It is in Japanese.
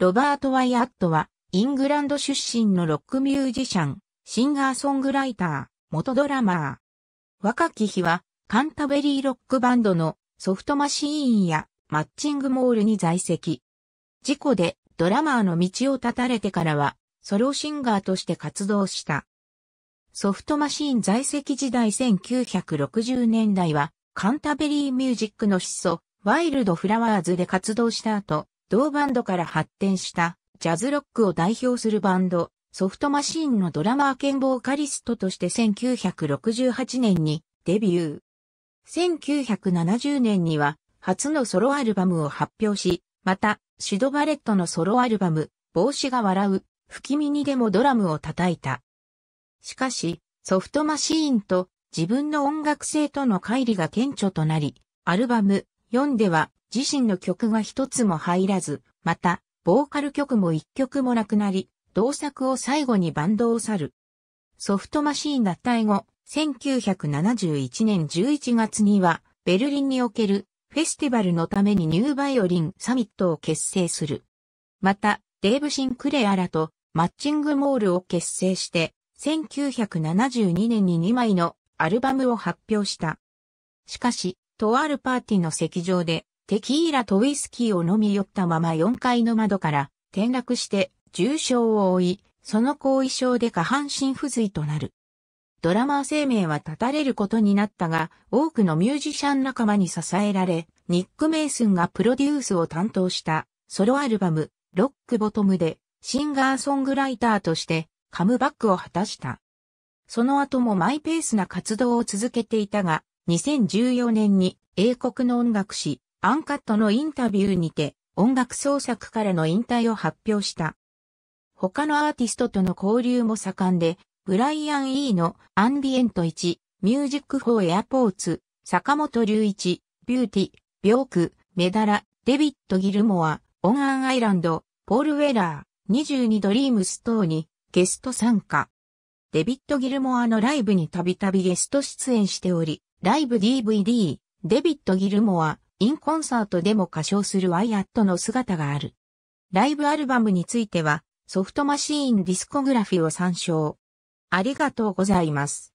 ロバート・ワイアットは、イングランド出身のロックミュージシャン、シンガーソングライター、元ドラマー。若き日は、カンタベリーロックバンドのソフトマシーンやマッチングモールに在籍。事故でドラマーの道を断たれてからは、ソロシンガーとして活動した。ソフトマシーン在籍時代1960年代は、カンタベリーミュージックの始祖、ワイルドフラワーズで活動した後、同バンドから発展したジャズロックを代表するバンド、ソフトマシーンのドラマー兼ボーカリストとして1968年にデビュー。1970年には初のソロアルバムを発表し、また、シドバレットのソロアルバム、帽子が笑う、吹き耳でもドラムを叩いた。しかし、ソフトマシーンと自分の音楽性との乖離が顕著となり、アルバム4では自身の曲が一つも入らず、また、ボーカル曲も一曲もなくなり、同作を最後にバンドを去る。ソフトマシーン脱退後、1971年11月には、ベルリンにおけるフェスティバルのためにニューバイオリンサミットを結成する。また、デーブ・シンクレアラとマッチングモールを結成して、1972年に2枚のアルバムを発表した。しかし、とあるパーティーの席上で、テキーラとウイスキーを飲み寄ったまま4階の窓から転落して重傷を負い、その後遺症で下半身不随となる。ドラマー生命は絶たれることになったが、多くのミュージシャン仲間に支えられ、ニック・メイスンがプロデュースを担当したソロアルバム、ロック・ボトムで、シンガーソングライターとしてカムバックを果たした。その後もマイペースな活動を続けていたが、2014年に英国の音楽誌、アンカットのインタビューにて音楽創作からの引退を発表した。他のアーティストとの交流も盛んで、ブライアン・イーのアンビエント1、ミュージック・フォー・エアポーツ、坂本隆一、ビューティ、ビョーク、メダラ、デビット・ギルモア、オン・アン・アイランド、ポール・ウェラー、22ドリームス等にゲスト参加。デビット・ギルモアのライブにたびたびゲスト出演しており、ライブ DVD、デビット・ギルモア、インコンサートでも歌唱するワイアットの姿がある。ライブアルバムについては、ソフトマシーンディスコグラフィを参照。ありがとうございます。